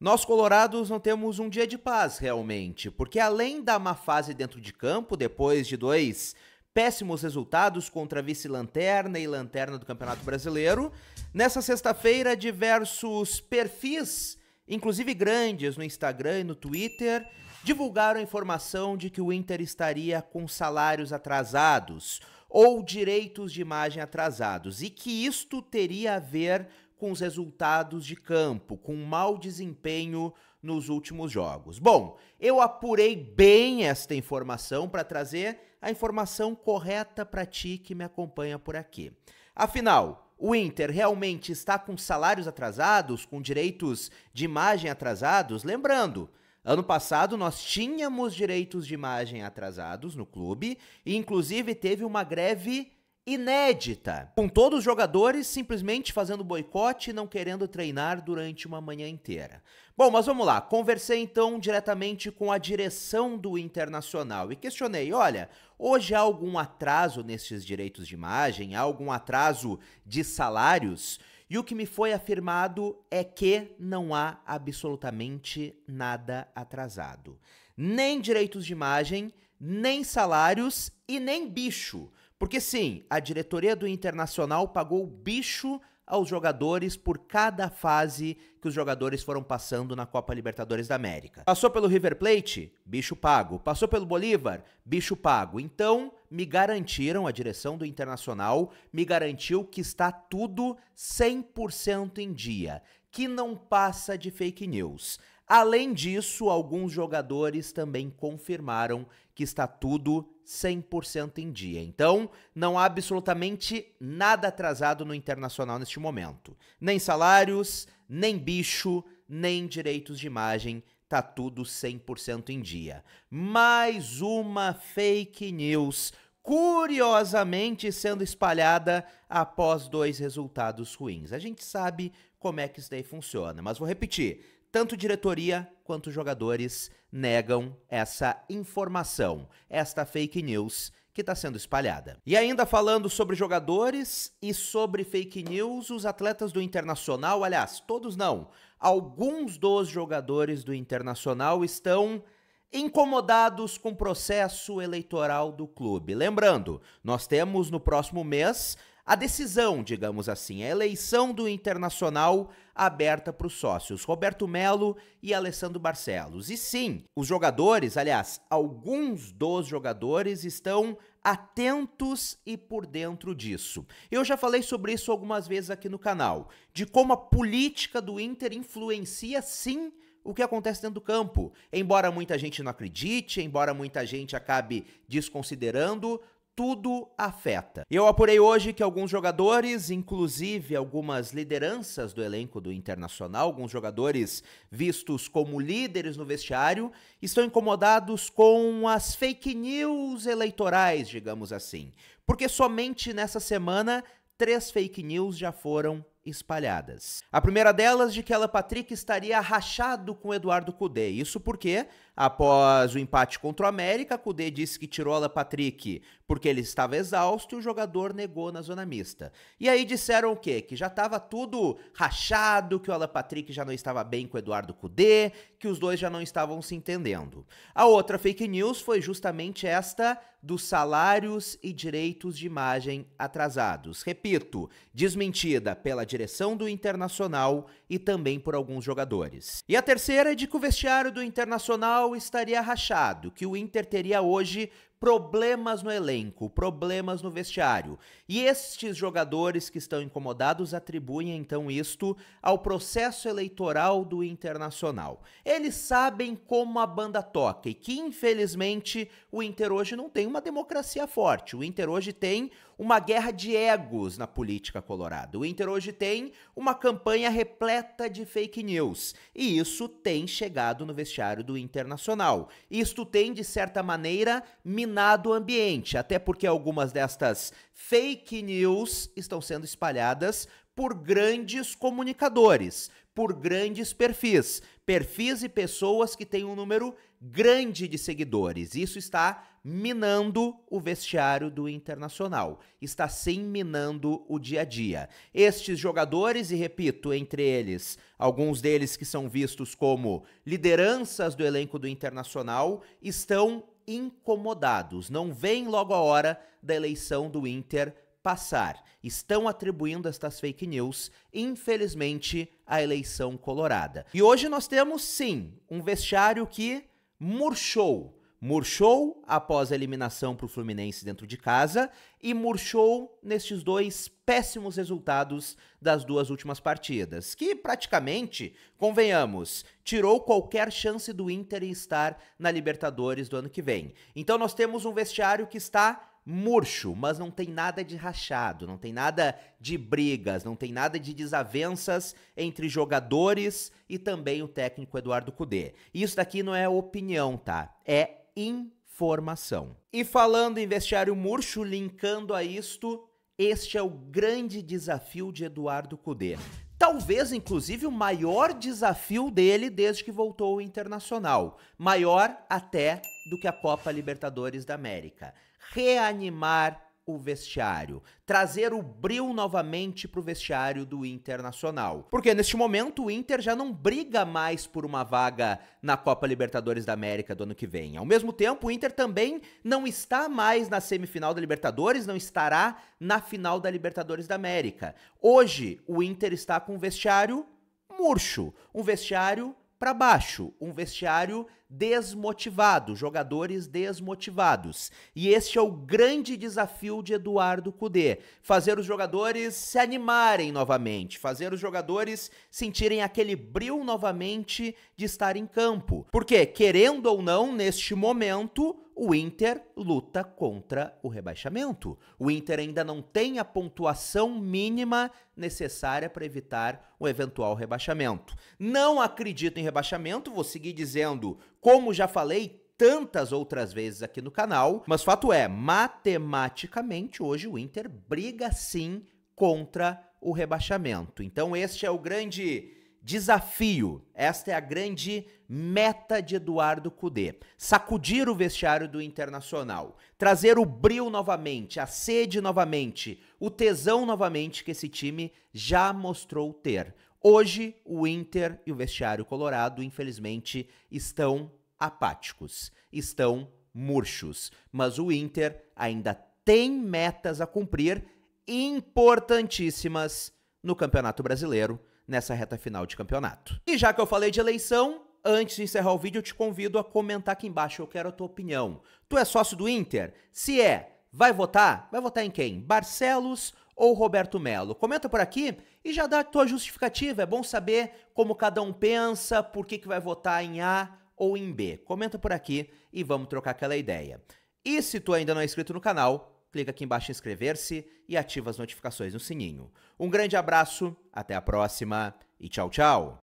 Nós colorados não temos um dia de paz realmente, porque além da má fase dentro de campo, depois de dois péssimos resultados contra vice-lanterna e lanterna do Campeonato Brasileiro, nessa sexta-feira diversos perfis, inclusive grandes no Instagram e no Twitter, divulgaram a informação de que o Inter estaria com salários atrasados ou direitos de imagem atrasados e que isto teria a ver com os resultados de campo, com mau desempenho nos últimos jogos. Bom, eu apurei bem esta informação para trazer a informação correta para ti que me acompanha por aqui. Afinal, o Inter realmente está com salários atrasados, com direitos de imagem atrasados? Lembrando, Ano passado nós tínhamos direitos de imagem atrasados no clube e inclusive teve uma greve inédita, com todos os jogadores simplesmente fazendo boicote e não querendo treinar durante uma manhã inteira. Bom, mas vamos lá. Conversei então diretamente com a direção do Internacional e questionei: olha, hoje há algum atraso nesses direitos de imagem? Há algum atraso de salários? E o que me foi afirmado é que não há absolutamente nada atrasado. Nem direitos de imagem, nem salários e nem bicho. Porque sim, a diretoria do Internacional pagou bicho aos jogadores por cada fase que os jogadores foram passando na Copa Libertadores da América. Passou pelo River Plate? Bicho pago. Passou pelo Bolívar? Bicho pago. Então, me garantiram, a direção do Internacional me garantiu que está tudo 100% em dia, que não passa de fake news. Além disso, alguns jogadores também confirmaram que está tudo 100% em dia. Então, não há absolutamente nada atrasado no internacional neste momento. Nem salários, nem bicho, nem direitos de imagem, tá tudo 100% em dia. Mais uma fake news curiosamente sendo espalhada após dois resultados ruins. A gente sabe como é que isso daí funciona, mas vou repetir. Tanto diretoria quanto jogadores negam essa informação, esta fake news que está sendo espalhada. E ainda falando sobre jogadores e sobre fake news, os atletas do Internacional, aliás, todos não, alguns dos jogadores do Internacional estão incomodados com o processo eleitoral do clube. Lembrando, nós temos no próximo mês a decisão, digamos assim, a eleição do Internacional aberta para os sócios Roberto Melo e Alessandro Barcelos. E sim, os jogadores, aliás, alguns dos jogadores estão atentos e por dentro disso. Eu já falei sobre isso algumas vezes aqui no canal, de como a política do Inter influencia sim o que acontece dentro do campo. Embora muita gente não acredite, embora muita gente acabe desconsiderando, tudo afeta. Eu apurei hoje que alguns jogadores, inclusive algumas lideranças do elenco do Internacional, alguns jogadores vistos como líderes no vestiário, estão incomodados com as fake news eleitorais, digamos assim. Porque somente nessa semana, três fake news já foram espalhadas. A primeira delas de que Alan Patrick estaria rachado com Eduardo Cudê. Isso porque, após o empate contra o América, Cudê disse que tirou Alan Patrick porque ele estava exausto e o jogador negou na zona mista. E aí disseram o quê? Que já estava tudo rachado, que o Alan Patrick já não estava bem com Eduardo Cudê, que os dois já não estavam se entendendo. A outra fake news foi justamente esta dos salários e direitos de imagem atrasados. Repito, desmentida pela direção do Internacional e também por alguns jogadores. E a terceira é de que o vestiário do Internacional estaria rachado, que o Inter teria hoje problemas no elenco, problemas no vestiário. E estes jogadores que estão incomodados atribuem então isto ao processo eleitoral do Internacional. Eles sabem como a banda toca e que infelizmente o Inter hoje não tem uma democracia forte. O Inter hoje tem uma guerra de egos na política colorada. O Inter hoje tem uma campanha repleta de fake news e isso tem chegado no vestiário do Internacional. Isto tem de certa maneira minado minado o ambiente, até porque algumas destas fake news estão sendo espalhadas por grandes comunicadores, por grandes perfis, perfis e pessoas que têm um número grande de seguidores. Isso está minando o vestiário do Internacional, está sim minando o dia a dia. Estes jogadores, e repito, entre eles, alguns deles que são vistos como lideranças do elenco do Internacional, estão incomodados. Não vem logo a hora da eleição do Inter passar. Estão atribuindo estas fake news, infelizmente, à eleição colorada. E hoje nós temos sim um vestiário que murchou murchou após a eliminação para o Fluminense dentro de casa e murchou nestes dois péssimos resultados das duas últimas partidas, que praticamente, convenhamos, tirou qualquer chance do Inter em estar na Libertadores do ano que vem. Então nós temos um vestiário que está murcho, mas não tem nada de rachado, não tem nada de brigas, não tem nada de desavenças entre jogadores e também o técnico Eduardo Cudê. Isso daqui não é opinião, tá? É informação. E falando em vestiário murcho, linkando a isto, este é o grande desafio de Eduardo Cudê. Talvez, inclusive, o maior desafio dele desde que voltou ao Internacional. Maior até do que a Copa Libertadores da América. Reanimar o vestiário, trazer o Bril novamente para o vestiário do Internacional. Porque neste momento o Inter já não briga mais por uma vaga na Copa Libertadores da América do ano que vem. Ao mesmo tempo, o Inter também não está mais na semifinal da Libertadores, não estará na final da Libertadores da América. Hoje, o Inter está com um vestiário murcho, um vestiário para baixo, um vestiário desmotivado, jogadores desmotivados. E este é o grande desafio de Eduardo Cudê, fazer os jogadores se animarem novamente, fazer os jogadores sentirem aquele brilho novamente de estar em campo. Porque querendo ou não, neste momento, o Inter luta contra o rebaixamento. O Inter ainda não tem a pontuação mínima necessária para evitar o um eventual rebaixamento. Não acredito em rebaixamento, vou seguir dizendo, como já falei tantas outras vezes aqui no canal, mas fato é, matematicamente hoje o Inter briga sim contra o rebaixamento. Então este é o grande Desafio. Esta é a grande meta de Eduardo Cudê. Sacudir o vestiário do Internacional, trazer o bril novamente, a sede novamente, o tesão novamente que esse time já mostrou ter. Hoje, o Inter e o vestiário colorado, infelizmente, estão apáticos, estão murchos, mas o Inter ainda tem metas a cumprir importantíssimas no Campeonato Brasileiro nessa reta final de campeonato. E já que eu falei de eleição, antes de encerrar o vídeo, eu te convido a comentar aqui embaixo, eu quero a tua opinião. Tu é sócio do Inter? Se é, vai votar? Vai votar em quem? Barcelos ou Roberto Melo? Comenta por aqui e já dá a tua justificativa. É bom saber como cada um pensa, por que, que vai votar em A ou em B. Comenta por aqui e vamos trocar aquela ideia. E se tu ainda não é inscrito no canal, clica aqui embaixo em inscrever-se e ativa as notificações no sininho. Um grande abraço, até a próxima e tchau, tchau!